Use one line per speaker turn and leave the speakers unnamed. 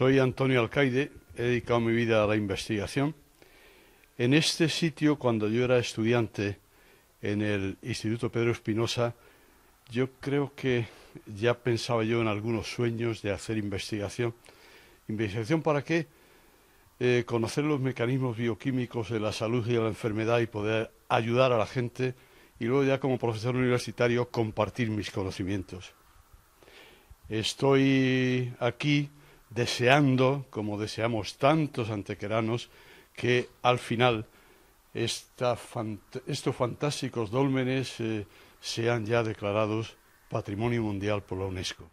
Soy Antonio Alcaide, he dedicado mi vida a la investigación. En este sitio, cuando yo era estudiante en el Instituto Pedro Espinosa, yo creo que ya pensaba yo en algunos sueños de hacer investigación. ¿Investigación para qué? Eh, conocer los mecanismos bioquímicos de la salud y de la enfermedad y poder ayudar a la gente y luego ya como profesor universitario compartir mis conocimientos. Estoy aquí deseando, como deseamos tantos antequeranos, que al final estos fantásticos dólmenes eh, sean ya declarados Patrimonio Mundial por la UNESCO.